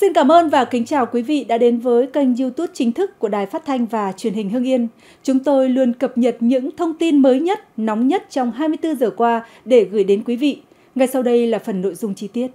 Xin cảm ơn và kính chào quý vị đã đến với kênh YouTube chính thức của Đài Phát thanh và Truyền hình Hưng Yên. Chúng tôi luôn cập nhật những thông tin mới nhất, nóng nhất trong 24 giờ qua để gửi đến quý vị. Ngay sau đây là phần nội dung chi tiết.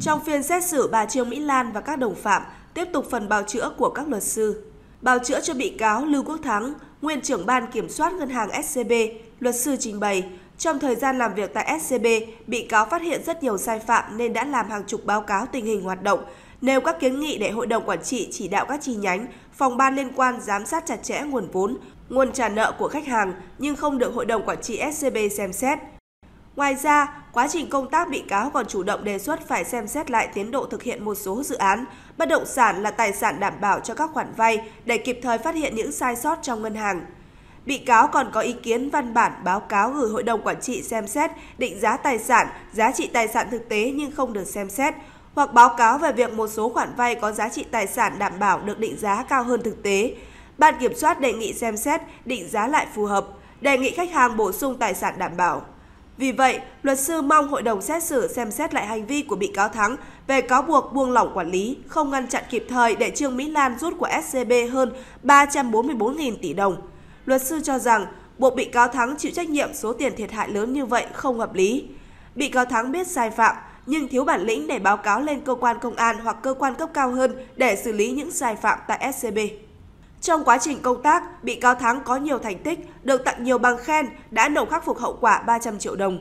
Trong phiên xét xử bà Trương Mỹ Lan và các đồng phạm, tiếp tục phần bào chữa của các luật sư. Bào chữa cho bị cáo Lưu Quốc Thắng, nguyên trưởng ban kiểm soát ngân hàng SCB, luật sư trình bày, trong thời gian làm việc tại SCB, bị cáo phát hiện rất nhiều sai phạm nên đã làm hàng chục báo cáo tình hình hoạt động, nêu các kiến nghị để hội đồng quản trị chỉ đạo các chi nhánh, phòng ban liên quan giám sát chặt chẽ nguồn vốn, nguồn trả nợ của khách hàng nhưng không được hội đồng quản trị SCB xem xét. Ngoài ra, quá trình công tác bị cáo còn chủ động đề xuất phải xem xét lại tiến độ thực hiện một số dự án. Bất động sản là tài sản đảm bảo cho các khoản vay để kịp thời phát hiện những sai sót trong ngân hàng. Bị cáo còn có ý kiến văn bản báo cáo gửi Hội đồng Quản trị xem xét định giá tài sản, giá trị tài sản thực tế nhưng không được xem xét, hoặc báo cáo về việc một số khoản vay có giá trị tài sản đảm bảo được định giá cao hơn thực tế. Ban kiểm soát đề nghị xem xét định giá lại phù hợp, đề nghị khách hàng bổ sung tài sản đảm bảo. Vì vậy, luật sư mong hội đồng xét xử xem xét lại hành vi của bị cáo Thắng về cáo buộc buông lỏng quản lý, không ngăn chặn kịp thời để Trương Mỹ Lan rút của SCB hơn 344.000 tỷ đồng luật sư cho rằng buộc bị cáo Thắng chịu trách nhiệm số tiền thiệt hại lớn như vậy không hợp lý. Bị cáo Thắng biết sai phạm nhưng thiếu bản lĩnh để báo cáo lên cơ quan công an hoặc cơ quan cấp cao hơn để xử lý những sai phạm tại SCB. Trong quá trình công tác, bị cáo Thắng có nhiều thành tích, được tặng nhiều bằng khen, đã nộp khắc phục hậu quả 300 triệu đồng.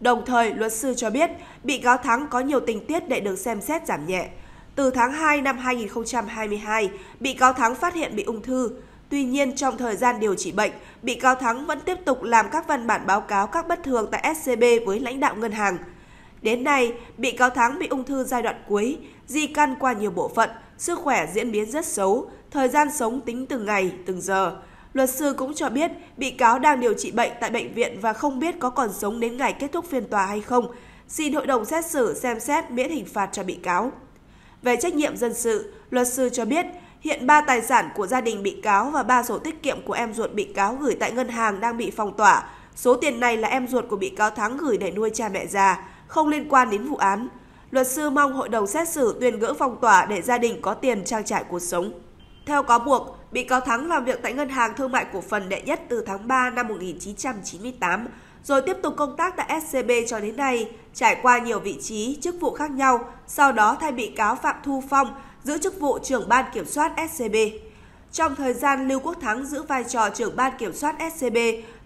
Đồng thời, luật sư cho biết, bị cáo Thắng có nhiều tình tiết để được xem xét giảm nhẹ. Từ tháng 2 năm 2022, bị cáo Thắng phát hiện bị ung thư. Tuy nhiên, trong thời gian điều trị bệnh, bị cáo Thắng vẫn tiếp tục làm các văn bản báo cáo các bất thường tại SCB với lãnh đạo ngân hàng. Đến nay, bị cáo Thắng bị ung thư giai đoạn cuối, di căn qua nhiều bộ phận, sức khỏe diễn biến rất xấu, thời gian sống tính từng ngày, từng giờ. Luật sư cũng cho biết bị cáo đang điều trị bệnh tại bệnh viện và không biết có còn sống đến ngày kết thúc phiên tòa hay không. Xin hội đồng xét xử xem xét miễn hình phạt cho bị cáo. Về trách nhiệm dân sự, luật sư cho biết Hiện ba tài sản của gia đình bị cáo và ba sổ tiết kiệm của em ruột bị cáo gửi tại ngân hàng đang bị phong tỏa. Số tiền này là em ruột của bị cáo Thắng gửi để nuôi cha mẹ già, không liên quan đến vụ án. Luật sư mong hội đồng xét xử tuyên gỡ phong tỏa để gia đình có tiền trang trải cuộc sống. Theo cáo buộc, bị cáo Thắng làm việc tại Ngân hàng Thương mại Cổ phần Đệ Nhất từ tháng 3 năm 1998, rồi tiếp tục công tác tại SCB cho đến nay, trải qua nhiều vị trí, chức vụ khác nhau. Sau đó thay bị cáo Phạm Thu Phong giữ chức vụ trưởng ban kiểm soát SCB. Trong thời gian Lưu Quốc Thắng giữ vai trò trưởng ban kiểm soát SCB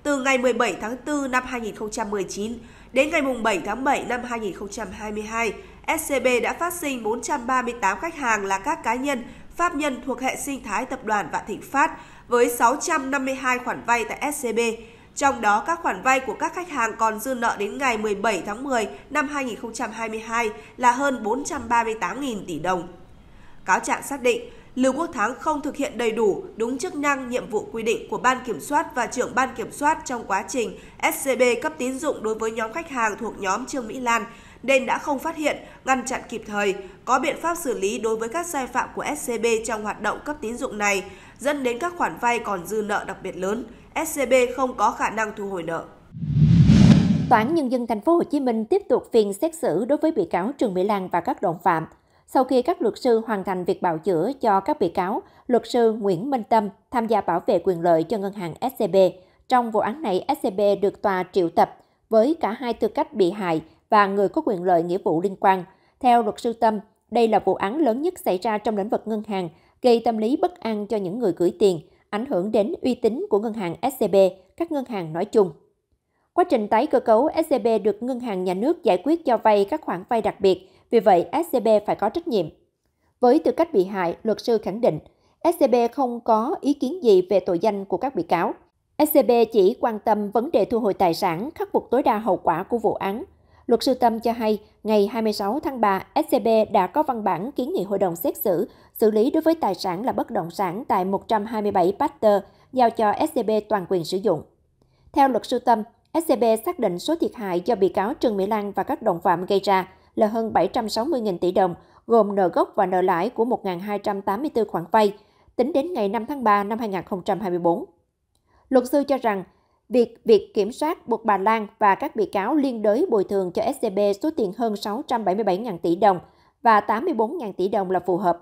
từ ngày 17 tháng 4 năm 2019 đến ngày 7 tháng 7 năm 2022, SCB đã phát sinh 438 khách hàng là các cá nhân, pháp nhân thuộc hệ sinh thái tập đoàn Vạn Thịnh Phát với 652 khoản vay tại SCB. Trong đó, các khoản vay của các khách hàng còn dư nợ đến ngày 17 tháng 10 năm 2022 là hơn 438.000 tỷ đồng cáo trạng xác định Lưu Quốc Thắng không thực hiện đầy đủ đúng chức năng nhiệm vụ quy định của Ban Kiểm soát và trưởng Ban Kiểm soát trong quá trình SCB cấp tín dụng đối với nhóm khách hàng thuộc nhóm Trương Mỹ Lan nên đã không phát hiện, ngăn chặn kịp thời, có biện pháp xử lý đối với các sai phạm của SCB trong hoạt động cấp tín dụng này, dẫn đến các khoản vay còn dư nợ đặc biệt lớn. SCB không có khả năng thu hồi nợ. Tòa án nhân dân thành phố Hồ Chí Minh tiếp tục phiên xét xử đối với bị cáo Trương Mỹ Lan và các đồng phạm sau khi các luật sư hoàn thành việc bảo chữa cho các bị cáo, luật sư Nguyễn Minh Tâm tham gia bảo vệ quyền lợi cho ngân hàng SCB. Trong vụ án này, SCB được tòa triệu tập với cả hai tư cách bị hại và người có quyền lợi nghĩa vụ liên quan. Theo luật sư Tâm, đây là vụ án lớn nhất xảy ra trong lĩnh vực ngân hàng, gây tâm lý bất an cho những người gửi tiền, ảnh hưởng đến uy tín của ngân hàng SCB, các ngân hàng nói chung. Quá trình tái cơ cấu, SCB được ngân hàng nhà nước giải quyết cho vay các khoản vay đặc biệt – vì vậy, SCB phải có trách nhiệm. Với tư cách bị hại, luật sư khẳng định SCB không có ý kiến gì về tội danh của các bị cáo. SCB chỉ quan tâm vấn đề thu hồi tài sản, khắc phục tối đa hậu quả của vụ án. Luật sư Tâm cho hay, ngày 26 tháng 3, SCB đã có văn bản kiến nghị hội đồng xét xử xử lý đối với tài sản là bất động sản tại 127 Pasteur, giao cho SCB toàn quyền sử dụng. Theo luật sư Tâm, SCB xác định số thiệt hại do bị cáo Trương Mỹ Lan và các đồng phạm gây ra là hơn 760.000 tỷ đồng, gồm nợ gốc và nợ lãi của 1.284 khoản vay, tính đến ngày 5 tháng 3 năm 2024. Luật sư cho rằng, việc việc kiểm soát buộc bà Lan và các bị cáo liên đới bồi thường cho SCB số tiền hơn 677.000 tỷ đồng và 84.000 tỷ đồng là phù hợp,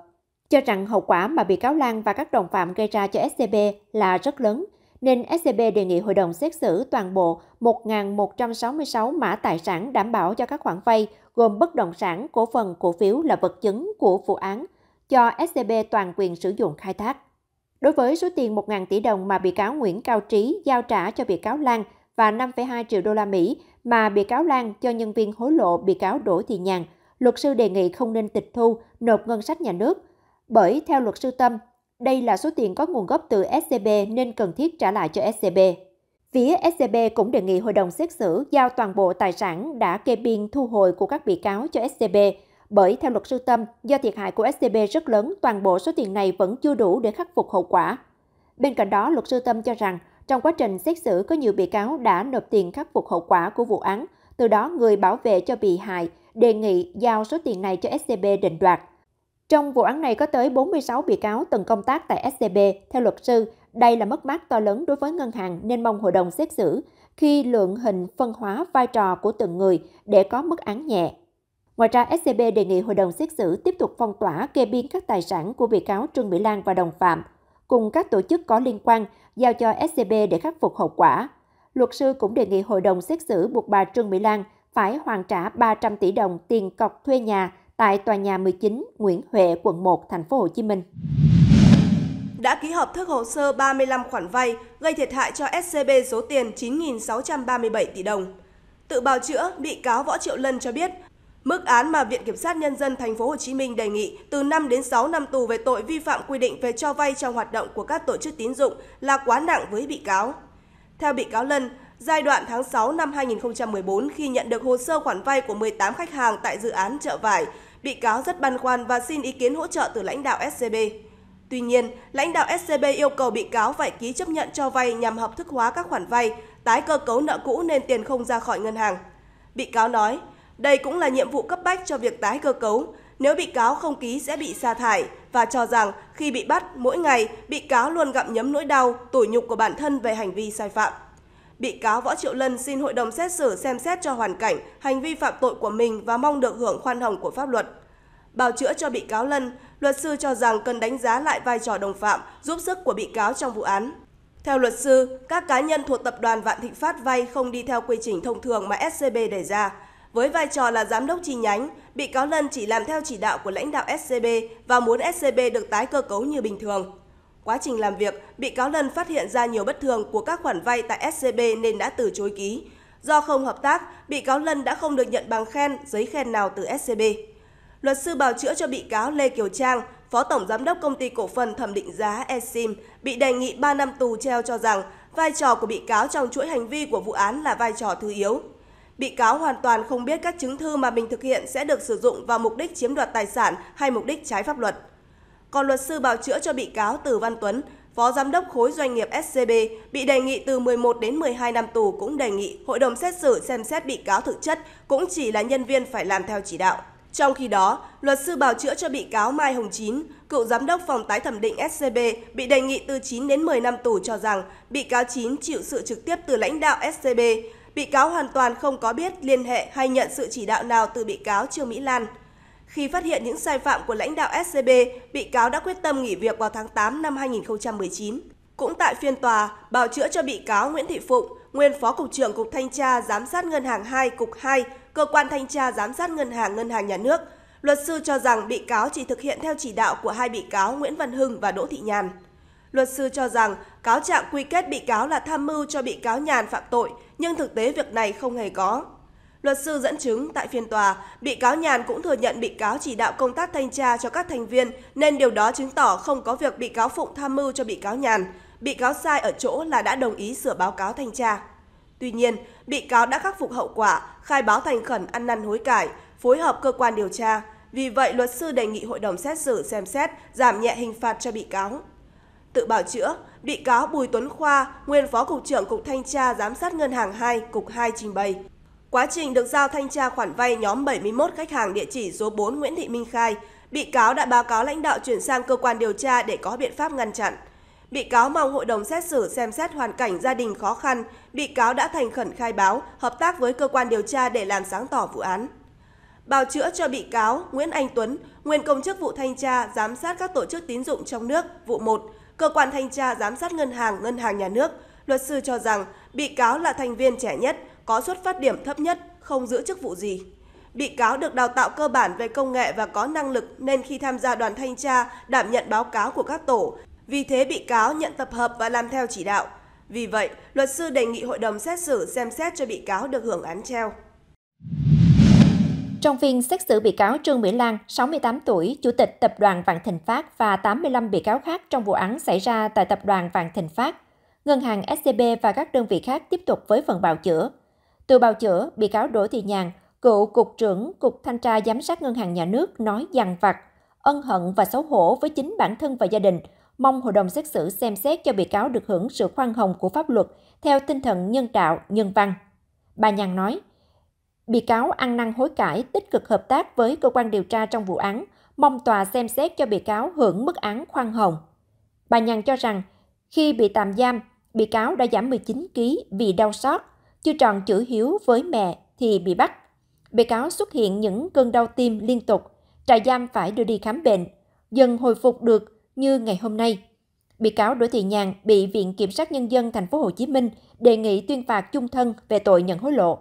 cho rằng hậu quả mà bị cáo Lan và các đồng phạm gây ra cho SCB là rất lớn nên SCB đề nghị hội đồng xét xử toàn bộ 1.166 mã tài sản đảm bảo cho các khoản vay gồm bất động sản, cổ phần, cổ phiếu là vật chứng của vụ án cho SCB toàn quyền sử dụng khai thác. Đối với số tiền 1.000 tỷ đồng mà bị cáo Nguyễn Cao Trí giao trả cho bị cáo Lan và 5,2 triệu đô la Mỹ mà bị cáo Lan cho nhân viên hối lộ bị cáo Đỗ Thị Nhàn, luật sư đề nghị không nên tịch thu, nộp ngân sách nhà nước. Bởi theo luật sư Tâm, đây là số tiền có nguồn gốc từ SCB nên cần thiết trả lại cho SCB. Phía SCB cũng đề nghị hội đồng xét xử giao toàn bộ tài sản đã kê biên thu hồi của các bị cáo cho SCB, bởi theo luật sư Tâm, do thiệt hại của SCB rất lớn, toàn bộ số tiền này vẫn chưa đủ để khắc phục hậu quả. Bên cạnh đó, luật sư Tâm cho rằng, trong quá trình xét xử có nhiều bị cáo đã nộp tiền khắc phục hậu quả của vụ án, từ đó người bảo vệ cho bị hại đề nghị giao số tiền này cho SCB định đoạt. Trong vụ án này có tới 46 bị cáo từng công tác tại SCB. Theo luật sư, đây là mất mát to lớn đối với ngân hàng nên mong hội đồng xét xử khi lượng hình phân hóa vai trò của từng người để có mức án nhẹ. Ngoài ra, SCB đề nghị hội đồng xét xử tiếp tục phong tỏa kê biên các tài sản của bị cáo Trương Mỹ Lan và đồng phạm, cùng các tổ chức có liên quan giao cho SCB để khắc phục hậu quả. Luật sư cũng đề nghị hội đồng xét xử buộc bà Trương Mỹ Lan phải hoàn trả 300 tỷ đồng tiền cọc thuê nhà tại tòa nhà 19 Nguyễn Huệ, quận 1, thành phố Hồ Chí Minh. Đã ký hợp thức hồ sơ 35 khoản vay gây thiệt hại cho SCB số tiền 9.637 tỷ đồng. Tự bào chữa, bị cáo Võ Triệu Lân cho biết, mức án mà Viện Kiểm sát Nhân dân Thành phố Hồ Chí Minh đề nghị từ 5 đến 6 năm tù về tội vi phạm quy định về cho vay trong hoạt động của các tổ chức tín dụng là quá nặng với bị cáo. Theo bị cáo Lân, giai đoạn tháng 6 năm 2014 khi nhận được hồ sơ khoản vay của 18 khách hàng tại dự án chợ vải, bị cáo rất băn khoăn và xin ý kiến hỗ trợ từ lãnh đạo SCB. Tuy nhiên, lãnh đạo SCB yêu cầu bị cáo phải ký chấp nhận cho vay nhằm hợp thức hóa các khoản vay, tái cơ cấu nợ cũ nên tiền không ra khỏi ngân hàng. Bị cáo nói, đây cũng là nhiệm vụ cấp bách cho việc tái cơ cấu, nếu bị cáo không ký sẽ bị sa thải và cho rằng khi bị bắt mỗi ngày, bị cáo luôn gặm nhấm nỗi đau, tủi nhục của bản thân về hành vi sai phạm bị cáo Võ Triệu Lân xin hội đồng xét xử xem xét cho hoàn cảnh, hành vi phạm tội của mình và mong được hưởng khoan hồng của pháp luật. Bào chữa cho bị cáo Lân, luật sư cho rằng cần đánh giá lại vai trò đồng phạm, giúp sức của bị cáo trong vụ án. Theo luật sư, các cá nhân thuộc tập đoàn Vạn Thịnh Phát vay không đi theo quy trình thông thường mà SCB đề ra. Với vai trò là giám đốc chi nhánh, bị cáo Lân chỉ làm theo chỉ đạo của lãnh đạo SCB và muốn SCB được tái cơ cấu như bình thường. Quá trình làm việc, bị cáo Lân phát hiện ra nhiều bất thường của các khoản vay tại SCB nên đã từ chối ký. Do không hợp tác, bị cáo Lân đã không được nhận bằng khen, giấy khen nào từ SCB. Luật sư bào chữa cho bị cáo Lê Kiều Trang, Phó Tổng Giám đốc Công ty Cổ phần Thẩm định giá Esim, bị đề nghị 3 năm tù treo cho rằng vai trò của bị cáo trong chuỗi hành vi của vụ án là vai trò thứ yếu. Bị cáo hoàn toàn không biết các chứng thư mà mình thực hiện sẽ được sử dụng vào mục đích chiếm đoạt tài sản hay mục đích trái pháp luật. Còn luật sư bào chữa cho bị cáo Từ Văn Tuấn, Phó Giám đốc khối doanh nghiệp SCB bị đề nghị từ 11 đến 12 năm tù cũng đề nghị hội đồng xét xử xem xét bị cáo thực chất cũng chỉ là nhân viên phải làm theo chỉ đạo. Trong khi đó, luật sư bào chữa cho bị cáo Mai Hồng Chín, cựu giám đốc phòng tái thẩm định SCB bị đề nghị từ 9 đến 10 năm tù cho rằng bị cáo Chín chịu sự trực tiếp từ lãnh đạo SCB. Bị cáo hoàn toàn không có biết, liên hệ hay nhận sự chỉ đạo nào từ bị cáo Trương Mỹ Lan. Khi phát hiện những sai phạm của lãnh đạo SCB, bị cáo đã quyết tâm nghỉ việc vào tháng 8 năm 2019. Cũng tại phiên tòa, bào chữa cho bị cáo Nguyễn Thị Phụng, nguyên Phó Cục trưởng Cục Thanh tra Giám sát Ngân hàng 2, Cục 2, Cơ quan Thanh tra Giám sát Ngân hàng Ngân hàng Nhà nước, luật sư cho rằng bị cáo chỉ thực hiện theo chỉ đạo của hai bị cáo Nguyễn Văn Hưng và Đỗ Thị Nhàn. Luật sư cho rằng cáo trạng quy kết bị cáo là tham mưu cho bị cáo Nhàn phạm tội, nhưng thực tế việc này không hề có. Luật sư dẫn chứng tại phiên tòa, bị cáo Nhàn cũng thừa nhận bị cáo chỉ đạo công tác thanh tra cho các thành viên nên điều đó chứng tỏ không có việc bị cáo Phụng tham mưu cho bị cáo Nhàn. Bị cáo sai ở chỗ là đã đồng ý sửa báo cáo thanh tra. Tuy nhiên, bị cáo đã khắc phục hậu quả, khai báo thành khẩn ăn năn hối cải, phối hợp cơ quan điều tra. Vì vậy, luật sư đề nghị hội đồng xét xử xem xét giảm nhẹ hình phạt cho bị cáo. Tự bảo chữa, bị cáo Bùi Tuấn Khoa, nguyên phó cục trưởng Cục Thanh tra Giám sát Ngân hàng 2, Cục 2 trình bày. Quá trình được giao thanh tra khoản vay nhóm 71 khách hàng địa chỉ số 4 Nguyễn Thị Minh Khai, bị cáo đã báo cáo lãnh đạo chuyển sang cơ quan điều tra để có biện pháp ngăn chặn. Bị cáo mong hội đồng xét xử xem xét hoàn cảnh gia đình khó khăn, bị cáo đã thành khẩn khai báo, hợp tác với cơ quan điều tra để làm sáng tỏ vụ án. Bào chữa cho bị cáo Nguyễn Anh Tuấn, nguyên công chức vụ thanh tra giám sát các tổ chức tín dụng trong nước, vụ 1, cơ quan thanh tra giám sát ngân hàng, ngân hàng nhà nước, luật sư cho rằng bị cáo là thành viên trẻ nhất, có xuất phát điểm thấp nhất, không giữ chức vụ gì. Bị cáo được đào tạo cơ bản về công nghệ và có năng lực nên khi tham gia đoàn thanh tra đảm nhận báo cáo của các tổ. Vì thế bị cáo nhận tập hợp và làm theo chỉ đạo. Vì vậy, luật sư đề nghị hội đồng xét xử xem xét cho bị cáo được hưởng án treo. Trong phiên xét xử bị cáo Trương Mỹ Lan, 68 tuổi, Chủ tịch Tập đoàn Vạn Thịnh Phát và 85 bị cáo khác trong vụ án xảy ra tại Tập đoàn Vạn Thịnh Phát, Ngân hàng SCB và các đơn vị khác tiếp tục với phần bào chữa. Từ bào chữa, bị cáo Đỗ Thị Nhàn, cựu Cục trưởng Cục Thanh tra Giám sát Ngân hàng Nhà nước nói dằn vặt, ân hận và xấu hổ với chính bản thân và gia đình, mong hội đồng xét xử xem xét cho bị cáo được hưởng sự khoan hồng của pháp luật theo tinh thần nhân đạo, nhân văn. Bà Nhàn nói, bị cáo ăn năn hối cải, tích cực hợp tác với cơ quan điều tra trong vụ án, mong tòa xem xét cho bị cáo hưởng mức án khoan hồng. Bà Nhàn cho rằng, khi bị tạm giam, bị cáo đã giảm 19 kg vì đau xót, chưa tròn chữ hiếu với mẹ thì bị bắt. Bị cáo xuất hiện những cơn đau tim liên tục, trại giam phải đưa đi khám bệnh, dần hồi phục được như ngày hôm nay. Bị cáo Đỗ Thị Nhàn bị Viện Kiểm sát Nhân dân Thành phố Hồ Chí Minh đề nghị tuyên phạt chung thân về tội nhận hối lộ.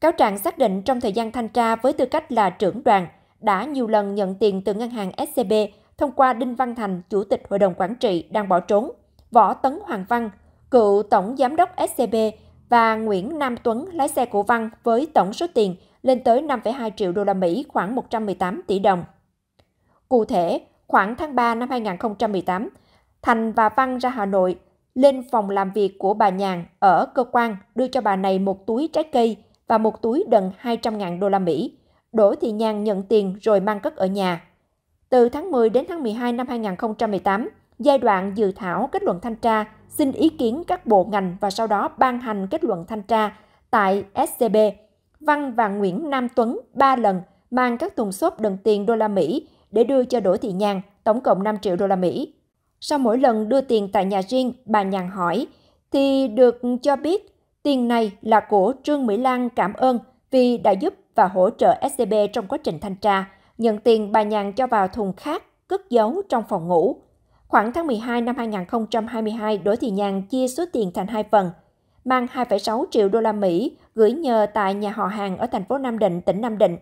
Cáo trạng xác định trong thời gian thanh tra với tư cách là trưởng đoàn, đã nhiều lần nhận tiền từ ngân hàng SCB thông qua Đinh Văn Thành, Chủ tịch Hội đồng Quản trị đang bỏ trốn, Võ Tấn Hoàng Văn, cựu Tổng Giám đốc SCB và Nguyễn Nam Tuấn lái xe của Văn với tổng số tiền lên tới 5,2 triệu đô la Mỹ khoảng 118 tỷ đồng. Cụ thể, khoảng tháng 3 năm 2018, Thành và Văn ra Hà Nội lên phòng làm việc của bà Nhàn ở cơ quan đưa cho bà này một túi trái cây và một túi đần 200.000 đô la Mỹ. Đỗ Thị Nhàn nhận tiền rồi mang cất ở nhà. Từ tháng 10 đến tháng 12 năm 2018, giai đoạn dự thảo kết luận thanh tra, xin ý kiến các bộ ngành và sau đó ban hành kết luận thanh tra tại SCB. Văn và Nguyễn Nam Tuấn 3 lần mang các thùng xốp đựng tiền đô la Mỹ để đưa cho Đỗ Thị Nhàn, tổng cộng 5 triệu đô la Mỹ. Sau mỗi lần đưa tiền tại nhà riêng, bà Nhàn hỏi, thì được cho biết tiền này là của Trương Mỹ Lan cảm ơn vì đã giúp và hỗ trợ SCB trong quá trình thanh tra. Nhận tiền bà Nhàn cho vào thùng khác, cất giấu trong phòng ngủ. Khoảng tháng 12 năm 2022, Đỗ Thị Nhàn chia số tiền thành hai phần, mang 2,6 triệu đô la Mỹ gửi nhờ tại nhà họ hàng ở thành phố Nam Định, tỉnh Nam Định.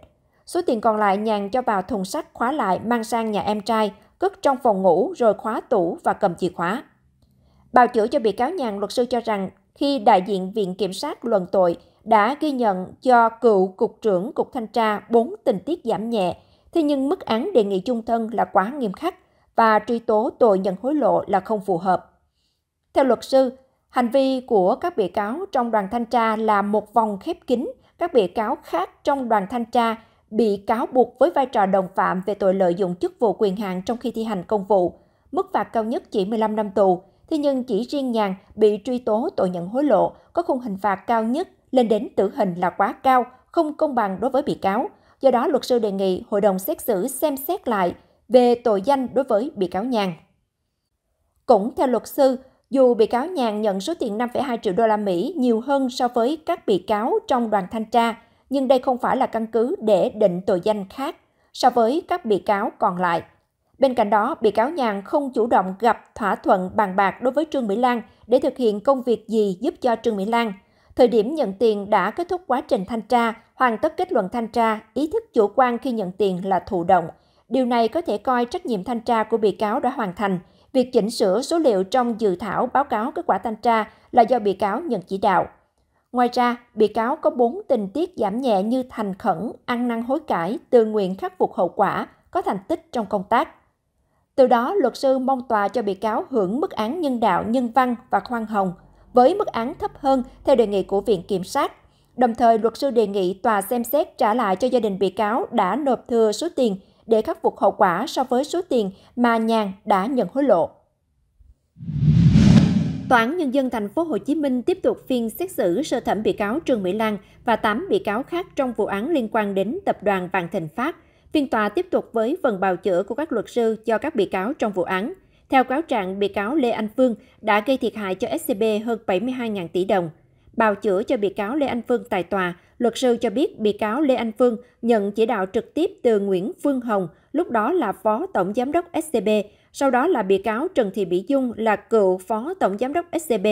Số tiền còn lại Nhàn cho vào thùng sắt khóa lại mang sang nhà em trai, cất trong phòng ngủ rồi khóa tủ và cầm chìa khóa. Bào chữa cho bị cáo Nhàn, luật sư cho rằng khi đại diện Viện Kiểm sát luận tội đã ghi nhận cho cựu Cục trưởng Cục Thanh tra 4 tình tiết giảm nhẹ, thế nhưng mức án đề nghị chung thân là quá nghiêm khắc – và truy tố tội nhận hối lộ là không phù hợp. Theo luật sư, hành vi của các bị cáo trong đoàn thanh tra là một vòng khép kín các bị cáo khác trong đoàn thanh tra bị cáo buộc với vai trò đồng phạm về tội lợi dụng chức vụ quyền hạn trong khi thi hành công vụ. Mức phạt cao nhất chỉ 15 năm tù, thế nhưng chỉ riêng nhàn bị truy tố tội nhận hối lộ có khung hình phạt cao nhất lên đến tử hình là quá cao, không công bằng đối với bị cáo. Do đó, luật sư đề nghị hội đồng xét xử xem xét lại về tội danh đối với bị cáo Nhàn. Cũng theo luật sư, dù bị cáo Nhàn nhận số tiền 5,2 triệu đô la Mỹ nhiều hơn so với các bị cáo trong đoàn thanh tra, nhưng đây không phải là căn cứ để định tội danh khác so với các bị cáo còn lại. Bên cạnh đó, bị cáo Nhàn không chủ động gặp thỏa thuận bàn bạc đối với Trương Mỹ Lan để thực hiện công việc gì giúp cho Trương Mỹ Lan. Thời điểm nhận tiền đã kết thúc quá trình thanh tra, hoàn tất kết luận thanh tra, ý thức chủ quan khi nhận tiền là thụ động, Điều này có thể coi trách nhiệm thanh tra của bị cáo đã hoàn thành. Việc chỉnh sửa số liệu trong dự thảo báo cáo kết quả thanh tra là do bị cáo nhận chỉ đạo. Ngoài ra, bị cáo có 4 tình tiết giảm nhẹ như thành khẩn, ăn năn hối cải, tự nguyện khắc phục hậu quả, có thành tích trong công tác. Từ đó, luật sư mong tòa cho bị cáo hưởng mức án nhân đạo, nhân văn và khoan hồng, với mức án thấp hơn theo đề nghị của Viện Kiểm sát. Đồng thời, luật sư đề nghị tòa xem xét trả lại cho gia đình bị cáo đã nộp thừa số tiền để khắc phục hậu quả so với số tiền mà Nhàn đã nhận hối lộ. Tòa án nhân dân thành phố Hồ Chí Minh tiếp tục phiên xét xử sơ thẩm bị cáo Trương Mỹ Lan và 8 bị cáo khác trong vụ án liên quan đến tập đoàn Vạn Thịnh Phát. Phiên tòa tiếp tục với phần bào chữa của các luật sư cho các bị cáo trong vụ án. Theo cáo trạng, bị cáo Lê Anh Phương đã gây thiệt hại cho SCB hơn 72.000 tỷ đồng. Bào chữa cho bị cáo Lê Anh Phương tại tòa, luật sư cho biết bị cáo Lê Anh Phương nhận chỉ đạo trực tiếp từ Nguyễn Phương Hồng, lúc đó là Phó Tổng Giám đốc SCB, sau đó là bị cáo Trần Thị Mỹ Dung là cựu Phó Tổng Giám đốc SCB.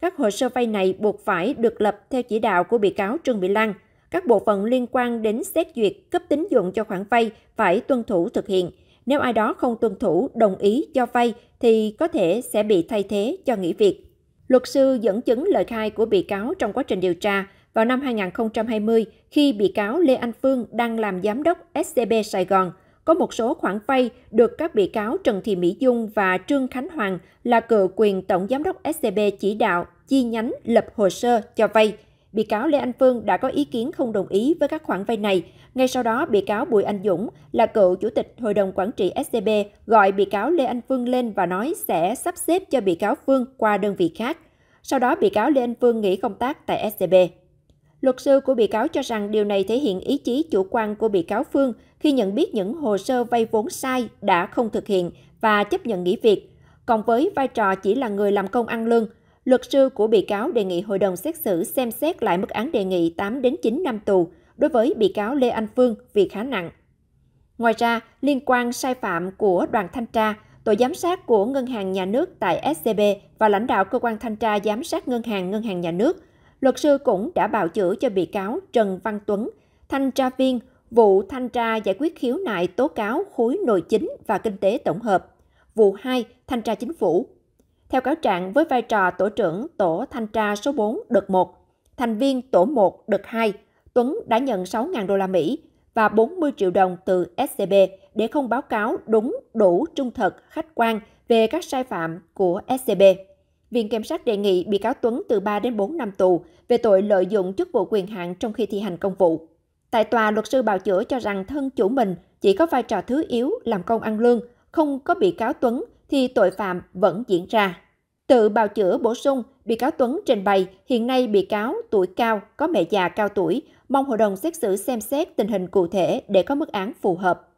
Các hồ sơ vay này buộc phải được lập theo chỉ đạo của bị cáo Trương Mỹ Lan. Các bộ phận liên quan đến xét duyệt cấp tín dụng cho khoản vay phải tuân thủ thực hiện. Nếu ai đó không tuân thủ, đồng ý cho vay thì có thể sẽ bị thay thế cho nghỉ việc. Luật sư dẫn chứng lời khai của bị cáo trong quá trình điều tra vào năm 2020 khi bị cáo Lê Anh Phương đang làm giám đốc SCB Sài Gòn, có một số khoản vay được các bị cáo Trần Thị Mỹ Dung và Trương Khánh Hoàng là cựu quyền tổng giám đốc SCB chỉ đạo chi nhánh lập hồ sơ cho vay – bị cáo Lê Anh Phương đã có ý kiến không đồng ý với các khoản vay này. Ngay sau đó, bị cáo Bùi Anh Dũng là cựu chủ tịch Hội đồng Quản trị SCB gọi bị cáo Lê Anh Phương lên và nói sẽ sắp xếp cho bị cáo Phương qua đơn vị khác. Sau đó, bị cáo Lê Anh Phương nghỉ công tác tại SCB. Luật sư của bị cáo cho rằng điều này thể hiện ý chí chủ quan của bị cáo Phương khi nhận biết những hồ sơ vay vốn sai đã không thực hiện và chấp nhận nghỉ việc. Còn với vai trò chỉ là người làm công ăn lương, luật sư của bị cáo đề nghị hội đồng xét xử xem xét lại mức án đề nghị 8 đến 9 năm tù đối với bị cáo Lê Anh Phương vì khá nặng. Ngoài ra, liên quan sai phạm của đoàn thanh tra, tổ giám sát của Ngân hàng Nhà nước tại SCB và lãnh đạo cơ quan thanh tra giám sát ngân hàng Ngân hàng Nhà nước, luật sư cũng đã bào chữa cho bị cáo Trần Văn Tuấn, thanh tra viên vụ thanh tra giải quyết khiếu nại tố cáo khối nội chính và kinh tế tổng hợp, vụ 2 thanh tra chính phủ theo cáo trạng, với vai trò tổ trưởng tổ thanh tra số 4 đợt 1, thành viên tổ 1 đợt 2, Tuấn đã nhận 6.000 đô la Mỹ và 40 triệu đồng từ SCB để không báo cáo đúng, đủ, trung thực, khách quan về các sai phạm của SCB. Viện Kiểm sát đề nghị bị cáo Tuấn từ 3 đến 4 năm tù về tội lợi dụng chức vụ quyền hạn trong khi thi hành công vụ. Tại tòa, luật sư bào chữa cho rằng thân chủ mình chỉ có vai trò thứ yếu làm công ăn lương, không có bị cáo Tuấn thì tội phạm vẫn diễn ra. Tự bào chữa bổ sung, bị cáo Tuấn trình bày hiện nay bị cáo tuổi cao, có mẹ già cao tuổi, mong hội đồng xét xử xem xét tình hình cụ thể để có mức án phù hợp.